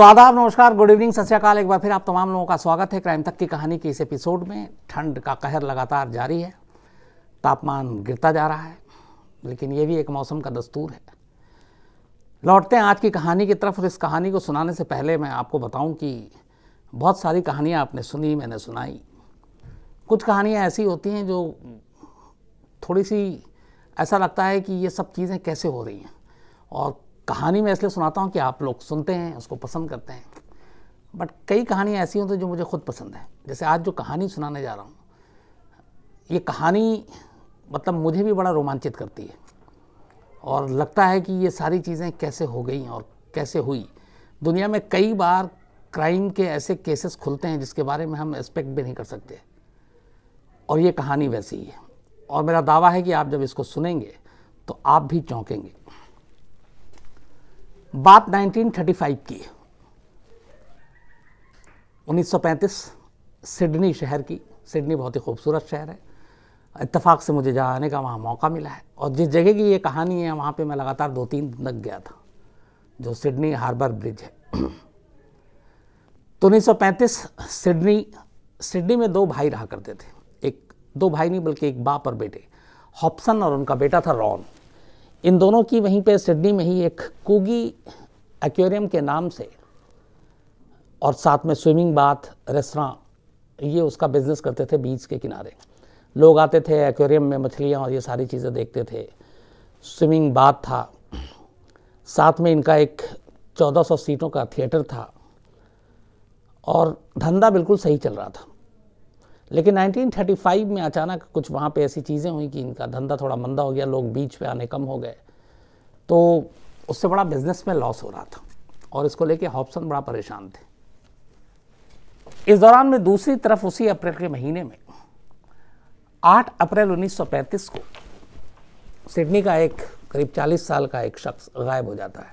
तो आदाब नमस्कार गुड इवनिंग सत एक बार फिर आप तमाम लोगों का स्वागत है क्राइम तक की कहानी के इस एपिसोड में ठंड का कहर लगातार जारी है तापमान गिरता जा रहा है लेकिन ये भी एक मौसम का दस्तूर है लौटते हैं आज की कहानी की तरफ और इस कहानी को सुनाने से पहले मैं आपको बताऊं कि बहुत सारी कहानियां आपने सुनी मैंने सुनाई कुछ कहानियां ऐसी होती हैं जो थोड़ी सी ऐसा लगता है कि ये सब चीज़ें कैसे हो रही हैं और कहानी मैं इसलिए सुनाता हूँ कि आप लोग सुनते हैं उसको पसंद करते हैं बट कई कहानियाँ ऐसी होती हैं तो जो मुझे खुद पसंद है जैसे आज जो कहानी सुनाने जा रहा हूँ ये कहानी मतलब मुझे भी बड़ा रोमांचित करती है और लगता है कि ये सारी चीज़ें कैसे हो गई और कैसे हुई दुनिया में कई बार क्राइम के ऐसे केसेस खुलते हैं जिसके बारे में हम एक्सपेक्ट भी नहीं कर सकते और ये कहानी वैसी ही है और मेरा दावा है कि आप जब इसको सुनेंगे तो आप भी चौंकेंगे बात 1935 की 1935 सिडनी शहर की सिडनी बहुत ही खूबसूरत शहर है इत्तेफाक से मुझे जाने का वहाँ मौका मिला है और जिस जगह की ये कहानी है वहाँ पे मैं लगातार दो तीन दिन तक गया था जो सिडनी हार्बर ब्रिज है तो उन्नीस सिडनी सिडनी में दो भाई रहा करते थे एक दो भाई नहीं बल्कि एक बाप और बेटे हॉपसन और उनका बेटा था रॉन इन दोनों की वहीं पे सिडनी में ही एक कूगी एक्वेरियम के नाम से और साथ में स्विमिंग बाथ रेस्तरा ये उसका बिजनेस करते थे बीच के किनारे लोग आते थे एक्वेरियम में मछलियाँ और ये सारी चीज़ें देखते थे स्विमिंग बाथ था साथ में इनका एक 1400 सीटों का थिएटर था और धंधा बिल्कुल सही चल रहा था लेकिन 1935 में अचानक कुछ वहाँ पे ऐसी चीज़ें हुई कि इनका धंधा थोड़ा मंदा हो गया लोग बीच पे आने कम हो गए तो उससे बड़ा बिजनेस में लॉस हो रहा था और इसको लेके हॉब्सन बड़ा परेशान थे इस दौरान में दूसरी तरफ उसी अप्रैल के महीने में 8 अप्रैल 1935 को सिडनी का एक करीब 40 साल का एक शख्स गायब हो जाता है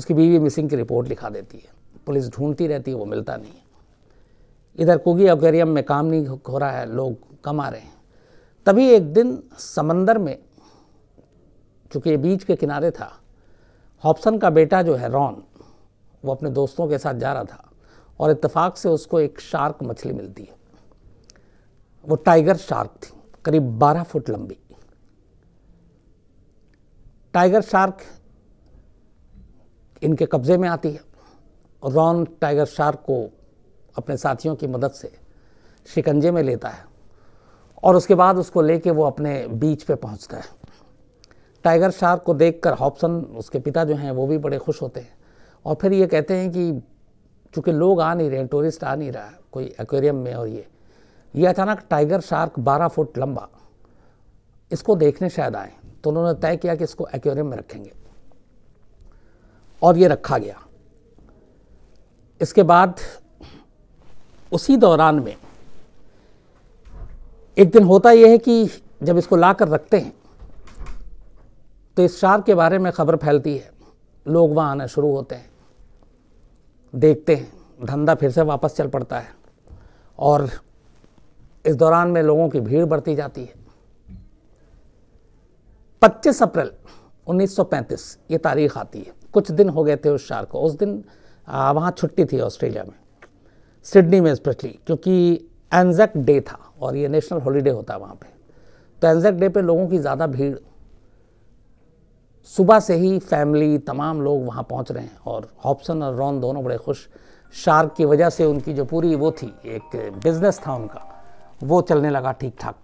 उसकी बीवी मिसिंग की रिपोर्ट लिखा देती है पुलिस ढूंढती रहती है वो मिलता नहीं है इधर कुगी एक्वेरियम में काम नहीं हो रहा है लोग कमा रहे हैं तभी एक दिन समंदर में चूँकि ये बीच के किनारे था हॉप्सन का बेटा जो है रॉन वो अपने दोस्तों के साथ जा रहा था और इत्तेफाक से उसको एक शार्क मछली मिलती है वो टाइगर शार्क थी करीब 12 फुट लंबी टाइगर शार्क इनके कब्जे में आती है और रॉन टाइगर शार्क को अपने साथियों की मदद से शिकंजे में लेता है और उसके बाद उसको लेके वो अपने बीच पे पहुंचता है टाइगर शार्क को देखकर हॉब्सन उसके पिता जो हैं वो भी बड़े खुश होते हैं और फिर ये कहते हैं कि चूँकि लोग आ नहीं रहे हैं टूरिस्ट आ नहीं रहा है कोई एक्वेरियम में और ये ये अचानक टाइगर शार्क 12 फुट लंबा इसको देखने शायद आए तो उन्होंने तय किया कि इसको एक्वेरियम में रखेंगे और ये रखा गया इसके बाद उसी दौरान में एक दिन होता यह है कि जब इसको ला कर रखते हैं तो इस शार के बारे में खबर फैलती है लोग वहाँ आना शुरू होते हैं देखते हैं धंधा फिर से वापस चल पड़ता है और इस दौरान में लोगों की भीड़ बढ़ती जाती है 25 अप्रैल 1935 ये तारीख आती है कुछ दिन हो गए थे उस शार को उस दिन वहाँ छुट्टी थी ऑस्ट्रेलिया में सिडनी में स्पेशली क्योंकि एनजैक डे था और ये नेशनल हॉलीडे होता है वहाँ पे तो एनजैक डे पे लोगों की ज़्यादा भीड़ सुबह से ही फैमिली तमाम लोग वहाँ पहुँच रहे हैं और हॉपसन और रॉन दोनों बड़े खुश शार्क की वजह से उनकी जो पूरी वो थी एक बिजनेस था उनका वो चलने लगा ठीक ठाक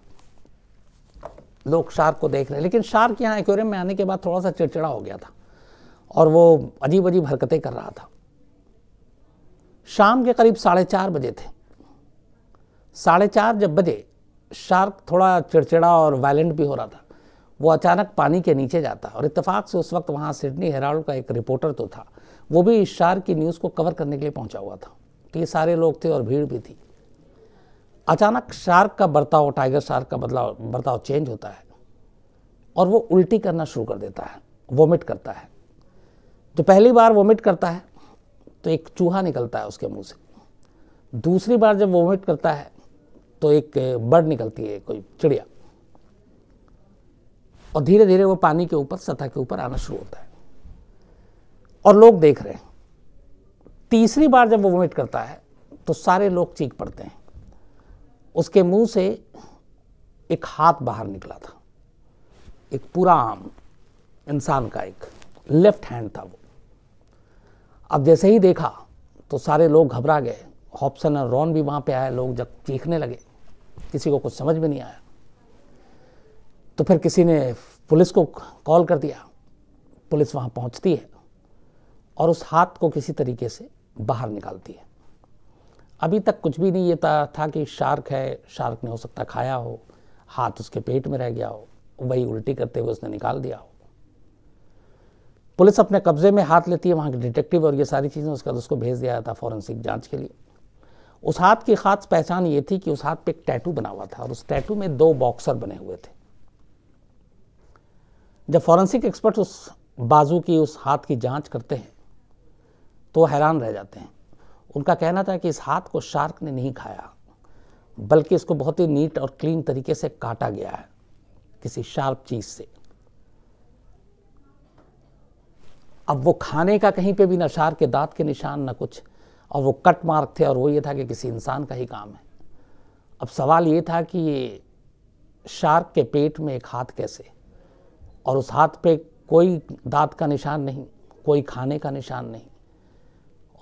लोग शार्क को देख रहे हैं लेकिन शार्क यहाँ एक्वेरियम में आने के बाद थोड़ा सा चिड़चिड़ा हो गया था और वो अजीब अजीब हरकतें कर रहा था शाम के करीब साढ़े चार बजे थे साढ़े चार जब बजे शार्क थोड़ा चिड़चिड़ा और वायलेंट भी हो रहा था वो अचानक पानी के नीचे जाता और इतफाक से उस वक्त वहाँ सिडनी हेराल्ड का एक रिपोर्टर तो था वो भी इस शार्क की न्यूज़ को कवर करने के लिए पहुँचा हुआ था तो ये सारे लोग थे और भीड़ भी थी अचानक शार्क का बर्ताव टाइगर शार्क का बदलाव बर्ताव चेंज होता है और वो उल्टी करना शुरू कर देता है वोमिट करता है जो पहली बार वोमिट करता है तो एक चूहा निकलता है उसके मुंह से दूसरी बार जब वोमिट करता है तो एक बर्ड निकलती है कोई चिड़िया और धीरे धीरे वो पानी के ऊपर सतह के ऊपर आना शुरू होता है और लोग देख रहे हैं तीसरी बार जब वो वोमिट करता है तो सारे लोग चीख पड़ते हैं उसके मुंह से एक हाथ बाहर निकला था एक पूरा आम इंसान का एक लेफ्ट हैंड था वो अब जैसे ही देखा तो सारे लोग घबरा गए हॉप्सन और रॉन भी वहाँ पे आए लोग जब चीखने लगे किसी को कुछ समझ में नहीं आया तो फिर किसी ने पुलिस को कॉल कर दिया पुलिस वहाँ पहुँचती है और उस हाथ को किसी तरीके से बाहर निकालती है अभी तक कुछ भी नहीं ये था, था कि शार्क है शार्क ने हो सकता खाया हो हाथ उसके पेट में रह गया हो वही उल्टी करते हुए उसने निकाल दिया हो पुलिस अपने कब्जे में हाथ लेती है वहाँ के डिटेक्टिव और ये सारी चीज़ें उसके बाद उसको भेज दिया जाता फॉरेंसिक जाँच के लिए उस हाथ की खास पहचान ये थी कि उस हाथ पे एक टैटू बना हुआ था और उस टैटू में दो बॉक्सर बने हुए थे जब फॉरेंसिक एक्सपर्ट उस बाजू की उस हाथ की जांच करते हैं तो हैरान रह जाते हैं उनका कहना था कि इस हाथ को शार्क ने नहीं खाया बल्कि इसको बहुत ही नीट और क्लीन तरीके से काटा गया है किसी शार्प चीज़ से अब वो खाने का कहीं पे भी न शार के दांत के निशान न कुछ और वो कट मार्क थे और वो ये था कि किसी इंसान का ही काम है अब सवाल ये था कि ये शार्क के पेट में एक हाथ कैसे और उस हाथ पे कोई दांत का निशान नहीं कोई खाने का निशान नहीं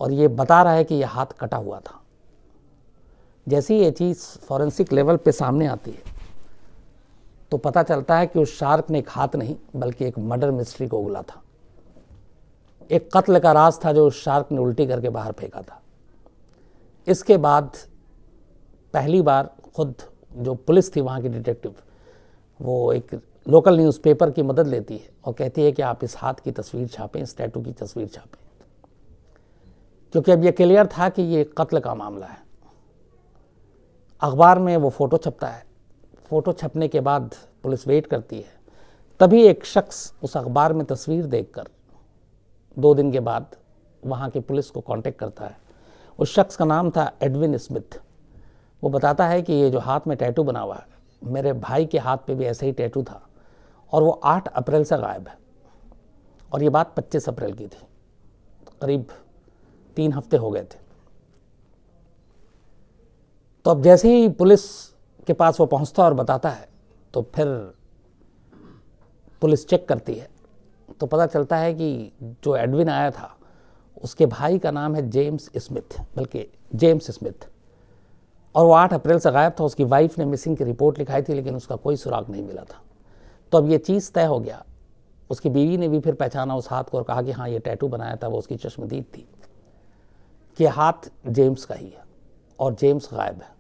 और ये बता रहा है कि यह हाथ कटा हुआ था जैसे ही ये चीज़ फॉरेंसिक लेवल पे सामने आती है तो पता चलता है कि उस शार्क ने एक हाथ नहीं बल्कि एक मर्डर मिस्ट्री को उगला था एक कत्ल का राज था जो शार्क ने उल्टी करके बाहर फेंका था इसके बाद पहली बार खुद जो पुलिस थी वहाँ की डिटेक्टिव वो एक लोकल न्यूज़पेपर की मदद लेती है और कहती है कि आप इस हाथ की तस्वीर छापें इस टैटू की तस्वीर छापें क्योंकि अब ये क्लियर था कि ये कत्ल का मामला है अखबार में वो फ़ोटो छपता है फ़ोटो छपने के बाद पुलिस वेट करती है तभी एक शख्स उस अखबार में तस्वीर देखकर दो दिन के बाद वहाँ की पुलिस को कांटेक्ट करता है उस शख्स का नाम था एडविन स्मिथ वो बताता है कि ये जो हाथ में टैटू बना हुआ है मेरे भाई के हाथ पे भी ऐसे ही टैटू था और वो 8 अप्रैल से गायब है और ये बात 25 अप्रैल की थी करीब तीन हफ्ते हो गए थे तो अब जैसे ही पुलिस के पास वो पहुंचता और बताता है तो फिर पुलिस चेक करती है तो पता चलता है कि जो एडविन आया था उसके भाई का नाम है जेम्स स्मिथ बल्कि जेम्स स्मिथ और वो आठ अप्रैल से गायब था उसकी वाइफ ने मिसिंग की रिपोर्ट लिखाई थी लेकिन उसका कोई सुराग नहीं मिला था तो अब ये चीज़ तय हो गया उसकी बीवी ने भी फिर पहचाना उस हाथ को और कहा कि हाँ ये टैटू बनाया था वो उसकी चश्मदीद थी कि हाथ जेम्स का ही है और जेम्स गायब है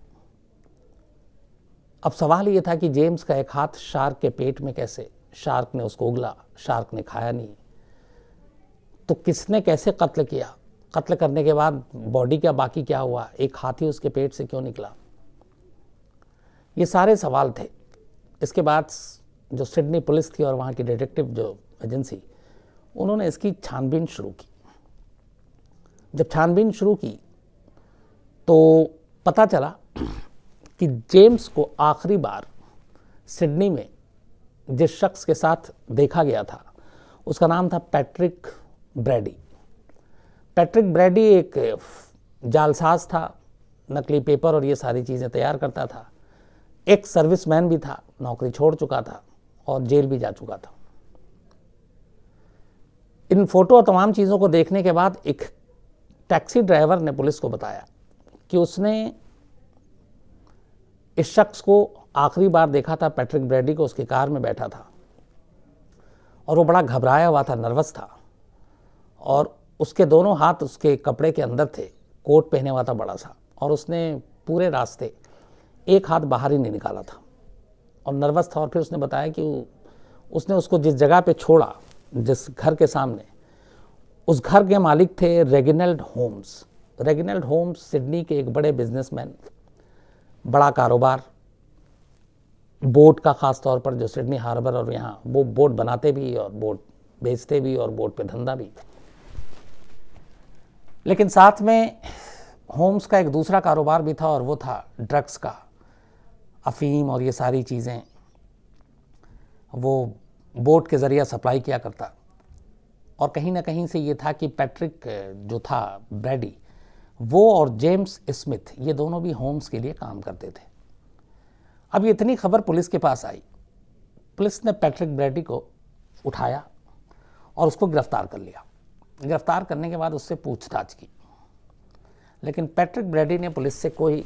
अब सवाल ये था कि जेम्स का एक हाथ शार्क के पेट में कैसे शार्क ने उसको उगला शार्क ने खाया नहीं तो किसने कैसे कत्ल किया कत्ल करने के बाद बॉडी का बाकी क्या हुआ एक हाथी उसके पेट से क्यों निकला ये सारे सवाल थे इसके बाद जो सिडनी पुलिस थी और वहाँ की डिटेक्टिव जो एजेंसी उन्होंने इसकी छानबीन शुरू की जब छानबीन शुरू की तो पता चला कि जेम्स को आखिरी बार सिडनी में जिस शख्स के साथ देखा गया था उसका नाम था पैट्रिक ब्रैडी पैट्रिक ब्रैडी एक जालसाज था नकली पेपर और ये सारी चीज़ें तैयार करता था एक सर्विसमैन भी था नौकरी छोड़ चुका था और जेल भी जा चुका था इन फोटो और तमाम चीज़ों को देखने के बाद एक टैक्सी ड्राइवर ने पुलिस को बताया कि उसने इस शख्स को आखिरी बार देखा था पैट्रिक ब्रैडी को उसकी कार में बैठा था और वो बड़ा घबराया हुआ था नर्वस था और उसके दोनों हाथ उसके कपड़े के अंदर थे कोट पहने हुआ था बड़ा सा और उसने पूरे रास्ते एक हाथ बाहर ही नहीं निकाला था और नर्वस था और फिर उसने बताया कि उसने उसको जिस जगह पे छोड़ा जिस घर के सामने उस घर के मालिक थे Reginald Holmes Reginald Holmes Sydney के एक बड़े बिजनेसमैन बड़ा कारोबार बोट का ख़ास तौर पर जो सिडनी हार्बर और यहाँ वो बोट बनाते भी और बोट बेचते भी और बोट पे धंधा भी लेकिन साथ में होम्स का एक दूसरा कारोबार भी था और वो था ड्रग्स का अफीम और ये सारी चीज़ें वो बोट के ज़रिए सप्लाई किया करता और कहीं ना कहीं से ये था कि पैट्रिक जो था ब्रैडी वो और जेम्स स्मिथ ये दोनों भी होम्स के लिए काम करते थे अब इतनी खबर पुलिस के पास आई पुलिस ने पैट्रिक ब्रैडी को उठाया और उसको गिरफ्तार कर लिया गिरफ्तार करने के बाद उससे पूछताछ की लेकिन पैट्रिक ब्रैडी ने पुलिस से कोई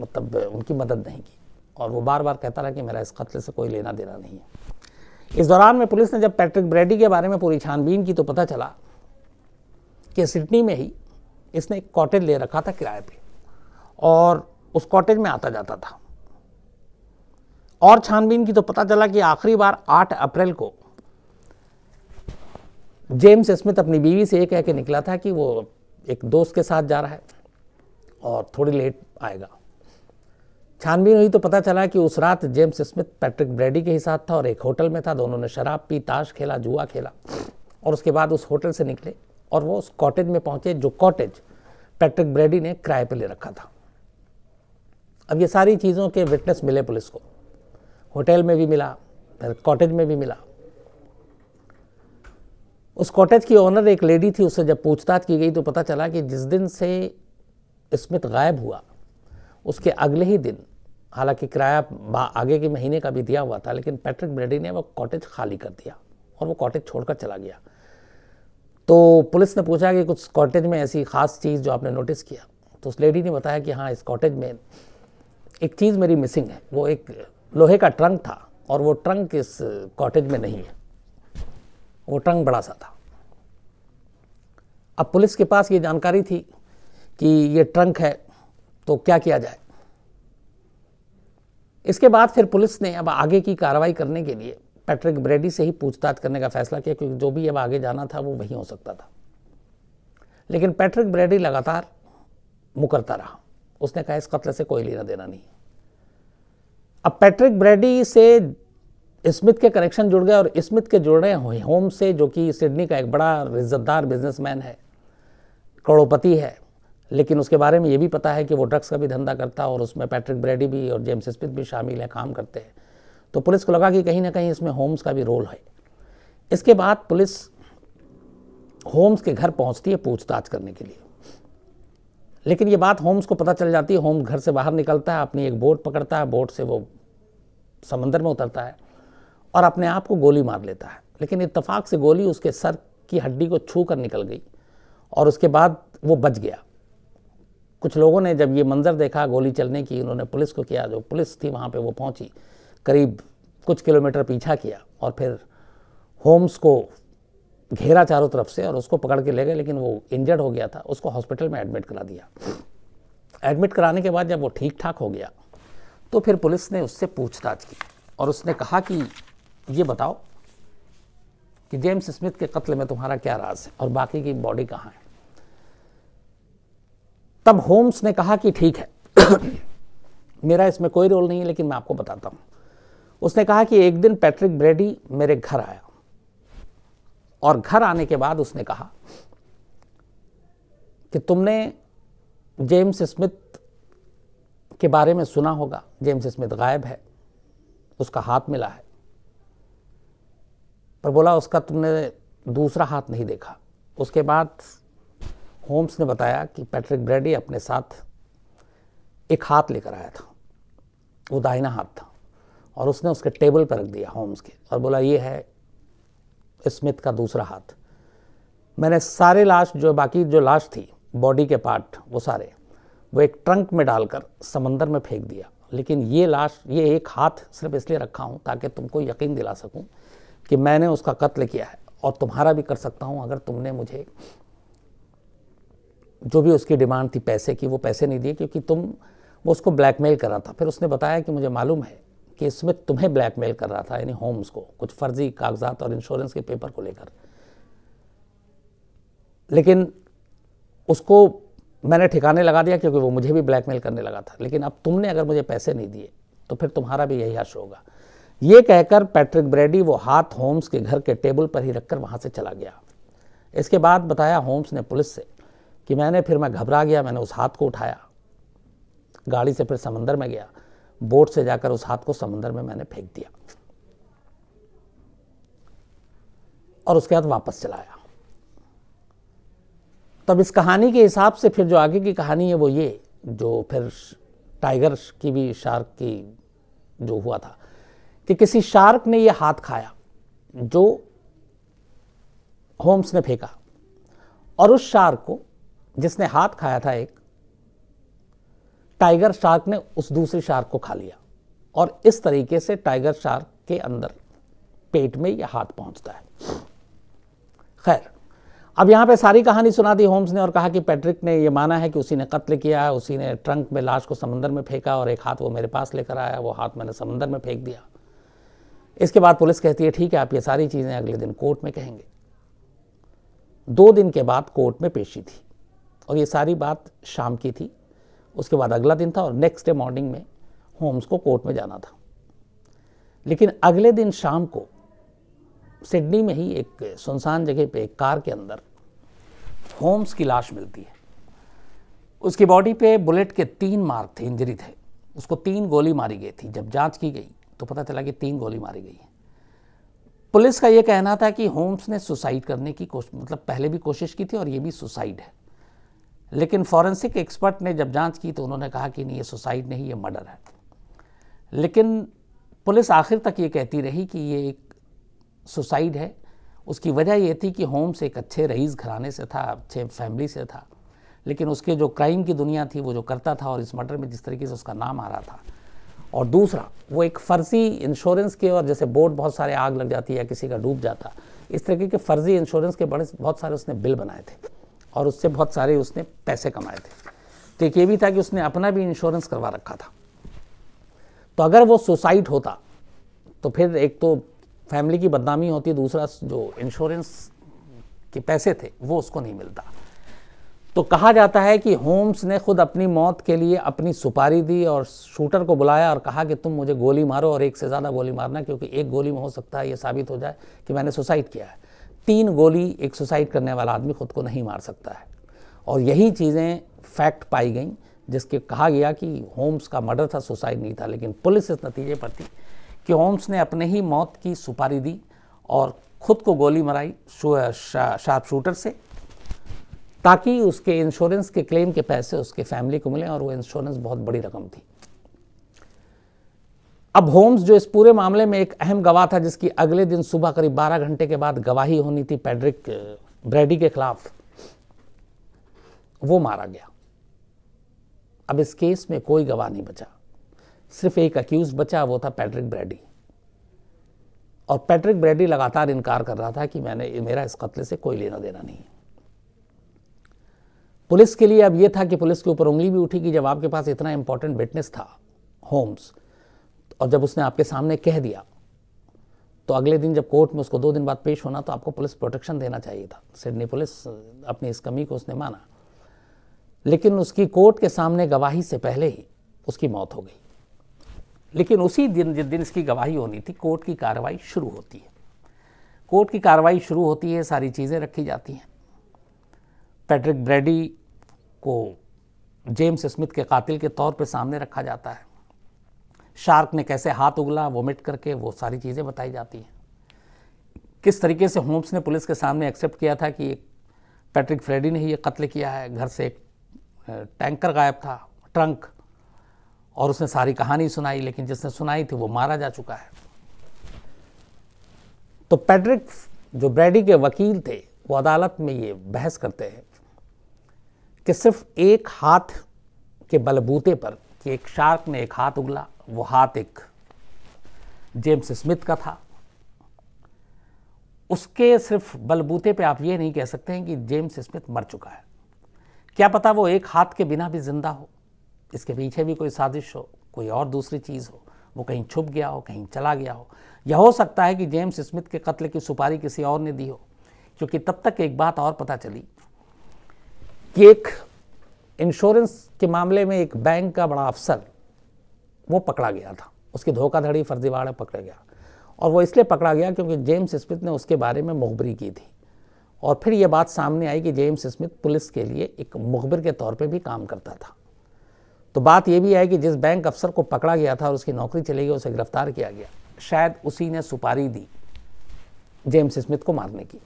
मतलब उनकी मदद नहीं की और वो बार बार कहता रहा कि मेरा इस कत्ल से कोई लेना देना नहीं है इस दौरान में पुलिस ने जब पैट्रिक ब्रैडी के बारे में पूरी छानबीन की तो पता चला कि सिडनी में ही इसने एक कॉटेज ले रखा था किराए पे और उस कॉटेज में आता जाता था और छानबीन की तो पता चला कि आखिरी बार 8 अप्रैल को जेम्स स्मिथ अपनी बीवी से ये कह के निकला था कि वो एक दोस्त के साथ जा रहा है और थोड़ी लेट आएगा छानबीन हुई तो पता चला कि उस रात जेम्स स्मिथ पैट्रिक ब्रेडी के ही साथ था और एक होटल में था दोनों ने शराब पी ताश खेला जुआ खेला और उसके बाद उस होटल से निकले और वो उस कॉटेज में पहुंचे जो कॉटेज पैट्रिक ब्रेडी ने किराए पर ले रखा था अब ये सारी चीज़ों के विटनेस मिले पुलिस को होटल में भी मिला फिर कॉटेज में भी मिला उस कॉटेज की ओनर एक लेडी थी उससे जब पूछताछ की गई तो पता चला कि जिस दिन से स्मिथ गायब हुआ उसके अगले ही दिन हालांकि किराया आगे के महीने का भी दिया हुआ था लेकिन पैट्रिक ब्रेडी ने वो कॉटेज खाली कर दिया और वो कॉटेज छोड़कर चला गया तो पुलिस ने पूछा कि कुछ कॉटेज में ऐसी ख़ास चीज़ जो आपने नोटिस किया तो उस लेडी ने बताया कि हाँ इस कॉटेज में एक चीज़ मेरी मिसिंग है वो एक लोहे का ट्रंक था और वो ट्रंक इस कॉटेज में नहीं है वो ट्रंक बड़ा सा था अब पुलिस के पास ये जानकारी थी कि ये ट्रंक है तो क्या किया जाए इसके बाद फिर पुलिस ने अब आगे की कार्रवाई करने के लिए पैट्रिक ब्रेडी से ही पूछताछ करने का फैसला किया क्योंकि जो भी अब आगे जाना था वो वहीं हो सकता था लेकिन पैट्रिक ब्रेडी लगातार मुकरता रहा उसने कहा इस कत्ल से कोई लेना देना नहीं अब पैट्रिक ब्रेडी से स्मिथ के कनेक्शन जुड़ गए और स्मिथ के जुड़ रहे हैं होम से जो कि सिडनी का एक बड़ा रिज्जतदार बिजनेसमैन है करोड़पति है लेकिन उसके बारे में ये भी पता है कि वो ड्रग्स का भी धंधा करता है और उसमें पैट्रिक ब्रेडी भी और जेम्स स्मिथ भी शामिल है काम करते हैं तो पुलिस को लगा कि कहीं ना कहीं इसमें होम्स का भी रोल है इसके बाद पुलिस होम्स के घर पहुंचती है पूछताछ करने के लिए लेकिन ये बात होम्स को पता चल जाती है होम्स घर से बाहर निकलता है अपनी एक बोट पकड़ता है बोट से वो समंदर में उतरता है और अपने आप को गोली मार लेता है लेकिन इतफाक़ से गोली उसके सर की हड्डी को छू कर निकल गई और उसके बाद वो बच गया कुछ लोगों ने जब ये मंज़र देखा गोली चलने की उन्होंने पुलिस को किया जो पुलिस थी वहाँ पर वो पहुँची करीब कुछ किलोमीटर पीछा किया और फिर होम्स को घेरा चारों तरफ से और उसको पकड़ के ले गए लेकिन वो इंजर्ड हो गया था उसको हॉस्पिटल में एडमिट करा दिया एडमिट कराने के बाद जब वो ठीक ठाक हो गया तो फिर पुलिस ने उससे पूछताछ की और उसने कहा कि ये बताओ कि जेम्स स्मिथ के कत्ल में तुम्हारा क्या राज है और बाकी की बॉडी कहाँ है तब होम्स ने कहा कि ठीक है मेरा इसमें कोई रोल नहीं है लेकिन मैं आपको बताता हूँ उसने कहा कि एक दिन पैट्रिक ब्रेडी मेरे घर आया और घर आने के बाद उसने कहा कि तुमने जेम्स स्मिथ के बारे में सुना होगा जेम्स स्मिथ गायब है उसका हाथ मिला है पर बोला उसका तुमने दूसरा हाथ नहीं देखा उसके बाद होम्स ने बताया कि पैट्रिक ब्रेडी अपने साथ एक हाथ लेकर आया था वो दाहिना हाथ था और उसने उसके टेबल पर रख दिया होम्स के और बोला ये है स्मिथ का दूसरा हाथ मैंने सारे लाश जो बाकी जो लाश थी बॉडी के पार्ट वो सारे वो एक ट्रंक में डालकर समंदर में फेंक दिया लेकिन ये लाश ये एक हाथ सिर्फ इसलिए रखा हूँ ताकि तुमको यकीन दिला सकूँ कि मैंने उसका कत्ल किया है और तुम्हारा भी कर सकता हूँ अगर तुमने मुझे जो भी उसकी डिमांड थी पैसे की वो पैसे नहीं दिए क्योंकि तुम वो उसको ब्लैकमेल कर रहा था फिर उसने बताया कि मुझे मालूम है केस में तुम्हें ब्लैकमेल कर रहा था यानी होम्स को कुछ फर्जी कागजात और इंश्योरेंस के पेपर को लेकर लेकिन उसको मैंने ठिकाने लगा दिया क्योंकि वो मुझे भी ब्लैकमेल करने लगा था लेकिन अब तुमने अगर मुझे पैसे नहीं दिए तो फिर तुम्हारा भी यही हर्ष होगा ये कहकर पैट्रिक ब्रेडी वो हाथ होम्स के घर के टेबल पर ही रखकर वहाँ से चला गया इसके बाद बताया होम्स ने पुलिस से कि मैंने फिर मैं घबरा गया मैंने उस हाथ को उठाया गाड़ी से फिर समंदर में गया बोट से जाकर उस हाथ को समंदर में मैंने फेंक दिया और उसके बाद वापस चलाया तब इस कहानी के हिसाब से फिर जो आगे की कहानी है वो ये जो फिर टाइगर की भी शार्क की जो हुआ था कि किसी शार्क ने ये हाथ खाया जो होम्स ने फेंका और उस शार्क को जिसने हाथ खाया था एक टाइगर शार्क ने उस दूसरे शार्क को खा लिया और इस तरीके से टाइगर शार्क के अंदर पेट में यह हाथ पहुंचता है खैर अब यहां पे सारी कहानी सुना दी होम्स ने और कहा कि पैट्रिक ने यह माना है कि उसी ने कत्ल किया है उसी ने ट्रंक में लाश को समंदर में फेंका और एक हाथ वो मेरे पास लेकर आया वो हाथ मैंने समंदर में फेंक दिया इसके बाद पुलिस कहती है ठीक है आप ये सारी चीज़ें अगले दिन कोर्ट में कहेंगे दो दिन के बाद कोर्ट में पेशी थी और ये सारी बात शाम की थी उसके बाद अगला दिन था और नेक्स्ट डे मॉर्निंग में होम्स को कोर्ट में जाना था लेकिन अगले दिन शाम को सिडनी में ही एक सुनसान जगह पे एक कार के अंदर होम्स की लाश मिलती है उसकी बॉडी पे बुलेट के तीन मार्क थे इंजरी थे उसको तीन गोली मारी गई थी जब जांच की गई तो पता चला कि तीन गोली मारी गई है पुलिस का यह कहना था कि होम्स ने सुसाइड करने की कोशिश मतलब पहले भी कोशिश की थी और ये भी सुसाइड है लेकिन फॉरेंसिक एक्सपर्ट ने जब जांच की तो उन्होंने कहा कि नहीं ये सुसाइड नहीं ये मर्डर है लेकिन पुलिस आखिर तक ये कहती रही कि ये एक सुसाइड है उसकी वजह ये थी कि होम्स एक अच्छे रईस घराने से था अच्छे फैमिली से था लेकिन उसके जो क्राइम की दुनिया थी वो जो करता था और इस मर्डर में जिस तरीके से उसका नाम आ रहा था और दूसरा वो एक फर्जी इंश्योरेंस के और जैसे बोर्ड बहुत सारे आग लग जाती है किसी का डूब जाता इस तरीके के फर्जी इंश्योरेंस के बड़े बहुत सारे उसने बिल बनाए थे और उससे बहुत सारे उसने पैसे कमाए थे तो एक ये भी था कि उसने अपना भी इंश्योरेंस करवा रखा था तो अगर वो सुसाइड होता तो फिर एक तो फैमिली की बदनामी होती दूसरा जो इंश्योरेंस के पैसे थे वो उसको नहीं मिलता तो कहा जाता है कि होम्स ने खुद अपनी मौत के लिए अपनी सुपारी दी और शूटर को बुलाया और कहा कि तुम मुझे गोली मारो और एक से ज़्यादा गोली मारना क्योंकि एक गोली में हो सकता है ये साबित हो जाए कि मैंने सुसाइड किया है तीन गोली एक सुसाइड करने वाला आदमी खुद को नहीं मार सकता है और यही चीज़ें फैक्ट पाई गई जिसके कहा गया कि होम्स का मर्डर था सुसाइड नहीं था लेकिन पुलिस इस नतीजे पर थी कि होम्स ने अपने ही मौत की सुपारी दी और खुद को गोली मराई शार्प शूटर से ताकि उसके इंश्योरेंस के क्लेम के पैसे उसके फैमिली को मिलें और वो इंश्योरेंस बहुत बड़ी रकम थी अब होम्स जो इस पूरे मामले में एक अहम गवाह था जिसकी अगले दिन सुबह करीब बारह घंटे के बाद गवाही होनी थी पैड्रिक ब्रेडी के खिलाफ वो मारा गया अब इस केस में कोई गवाह नहीं बचा सिर्फ एक अक्यूज बचा वो था पैट्रिक ब्रेडी और पैट्रिक ब्रेडी लगातार इनकार कर रहा था कि मैंने मेरा इस कत्ल से कोई लेना देना नहीं पुलिस के लिए अब यह था कि पुलिस के ऊपर उंगली भी उठी कि जब आपके पास इतना इंपॉर्टेंट विटनेस था होम्स और जब उसने आपके सामने कह दिया तो अगले दिन जब कोर्ट में उसको दो दिन बाद पेश होना तो आपको पुलिस प्रोटेक्शन देना चाहिए था सिडनी पुलिस अपनी इस कमी को उसने माना लेकिन उसकी कोर्ट के सामने गवाही से पहले ही उसकी मौत हो गई लेकिन उसी दिन जिस दिन इसकी गवाही होनी थी कोर्ट की कार्रवाई शुरू होती है कोर्ट की कार्रवाई शुरू होती है सारी चीज़ें रखी जाती हैं पैट्रिक ब्रेडी को जेम्स स्मिथ के कातिल के तौर पर सामने रखा जाता है शार्क ने कैसे हाथ उगला वोमिट करके वो सारी चीज़ें बताई जाती हैं किस तरीके से होम्स ने पुलिस के सामने एक्सेप्ट किया था कि पैट्रिक फ्रेडी ने ही ये कत्ल किया है घर से एक टैंकर गायब था ट्रंक और उसने सारी कहानी सुनाई लेकिन जिसने सुनाई थी वो मारा जा चुका है तो पैट्रिक जो ब्रैडी के वकील थे वो अदालत में ये बहस करते हैं कि सिर्फ एक हाथ के बलबूते पर कि एक शार्क ने एक हाथ उगला वो हाथ एक जेम्स स्मिथ का था उसके सिर्फ बलबूते पे आप ये नहीं कह सकते हैं कि जेम्स स्मिथ मर चुका है क्या पता वो एक हाथ के बिना भी जिंदा हो इसके पीछे भी कोई साजिश हो कोई और दूसरी चीज़ हो वो कहीं छुप गया हो कहीं चला गया हो यह हो सकता है कि जेम्स स्मिथ के कत्ल की सुपारी किसी और ने दी हो क्योंकि तब तक एक बात और पता चली कि एक इंश्योरेंस के मामले में एक बैंक का बड़ा अफसर वो पकड़ा गया था उसकी धोखाधड़ी फर्जीवाड़ा पकड़ा गया और वो इसलिए पकड़ा गया क्योंकि जेम्स स्मिथ ने उसके बारे में मुखबरी की थी और फिर ये बात सामने आई कि जेम्स स्मिथ पुलिस के लिए एक मुखबिर के तौर पे भी काम करता था तो बात यह भी है कि जिस बैंक अफसर को पकड़ा गया था और उसकी नौकरी चली गई उसे गिरफ्तार किया गया शायद उसी ने सुपारी दी जेम्स स्मिथ को मारने की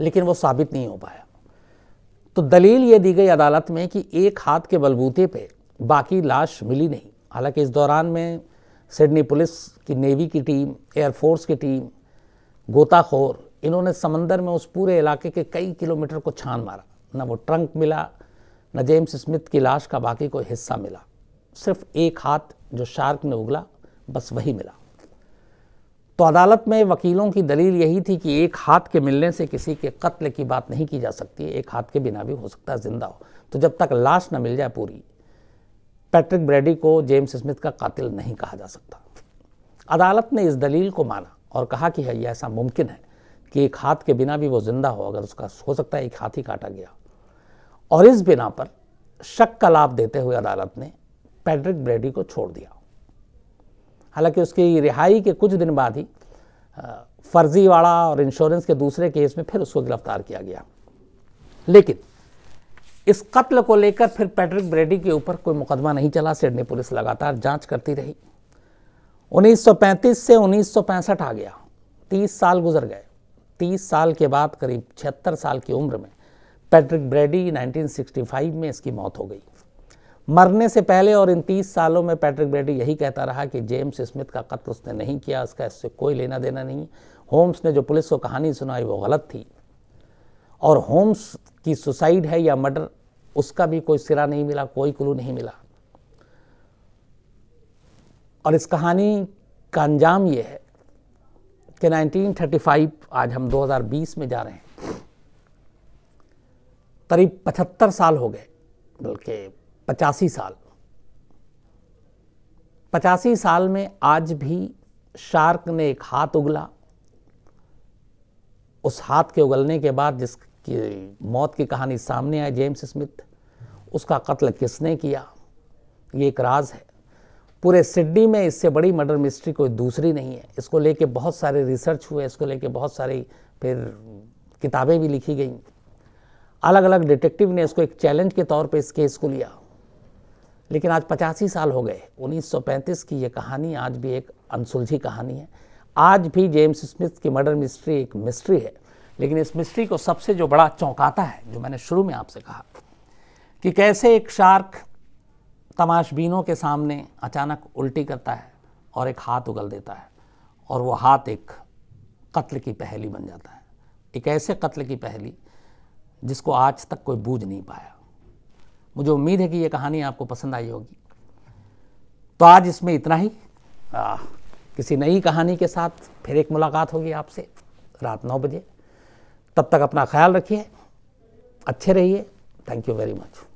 लेकिन वो साबित नहीं हो पाया तो दलील ये दी गई अदालत में कि एक हाथ के बलबूते पे बाकी लाश मिली नहीं हालांकि इस दौरान में सिडनी पुलिस की नेवी की टीम एयरफोर्स की टीम गोताखोर इन्होंने समंदर में उस पूरे इलाके के कई किलोमीटर को छान मारा न वो ट्रंक मिला न जेम्स स्मिथ की लाश का बाकी कोई हिस्सा मिला सिर्फ एक हाथ जो शार्क ने उगला बस वही मिला तो अदालत में वकीलों की दलील यही थी कि एक हाथ के मिलने से किसी के कत्ल की बात नहीं की जा सकती एक हाथ के बिना भी हो सकता है जिंदा हो तो जब तक लाश न मिल जाए पूरी पैट्रिक ब्रेडी को जेम्स स्मिथ का कातिल नहीं कहा जा सकता अदालत ने इस दलील को माना और कहा कि है ऐसा मुमकिन है कि एक हाथ के बिना भी वो जिंदा हो अगर उसका हो सकता है एक हाथ ही काटा गया और इस बिना पर शक का लाभ देते हुए अदालत ने पैट्रिक ब्रेडी को छोड़ दिया हालांकि उसकी रिहाई के कुछ दिन बाद ही फर्जीवाड़ा और इंश्योरेंस के दूसरे केस में फिर उसको गिरफ्तार किया गया लेकिन इस कत्ल को लेकर फिर पैट्रिक ब्रेडी के ऊपर कोई मुकदमा नहीं चला सिडनी पुलिस लगातार जांच करती रही 1935 से 1965 आ गया 30 साल गुजर गए 30 साल के बाद करीब छिहत्तर साल की उम्र में पैट्रिक ब्रेडी 1965 में इसकी मौत हो गई मरने से पहले और इन तीस सालों में पैट्रिक ब्रेडी यही कहता रहा कि जेम्स स्मिथ का कत्ल उसने नहीं किया उसका इससे कोई लेना देना नहीं होम्स ने जो पुलिस को कहानी सुनाई वो गलत थी और होम्स कि सुसाइड है या मर्डर उसका भी कोई सिरा नहीं मिला कोई क्लू नहीं मिला और इस कहानी का अंजाम ये है कि 1935 आज हम 2020 में जा रहे हैं करीब 75 साल हो गए बल्कि पचासी साल पचासी साल में आज भी शार्क ने एक हाथ उगला उस हाथ के उगलने के बाद जिस कि मौत की कहानी सामने आई जेम्स स्मिथ उसका कत्ल किसने किया ये एक राज है पूरे सिडनी में इससे बड़ी मर्डर मिस्ट्री कोई दूसरी नहीं है इसको लेके बहुत सारे रिसर्च हुए इसको लेके बहुत सारी फिर किताबें भी लिखी गई अलग अलग डिटेक्टिव ने इसको एक चैलेंज के तौर पे इस केस को लिया लेकिन आज पचासी साल हो गए 1935 की ये कहानी आज भी एक अनसुलझी कहानी है आज भी जेम्स स्मिथ की मर्डर मिस्ट्री एक मिस्ट्री है लेकिन इस मिस्ट्री को सबसे जो बड़ा चौंकाता है जो मैंने शुरू में आपसे कहा कि कैसे एक शार्क तमाशबीनों के सामने अचानक उल्टी करता है और एक हाथ उगल देता है और वो हाथ एक कत्ल की पहली बन जाता है एक ऐसे कत्ल की पहली जिसको आज तक कोई बूझ नहीं पाया मुझे उम्मीद है कि ये कहानी आपको पसंद आई होगी तो आज इसमें इतना ही आ, किसी नई कहानी के साथ फिर एक मुलाकात होगी आपसे रात नौ बजे तब तक अपना ख्याल रखिए अच्छे रहिए थैंक यू वेरी मच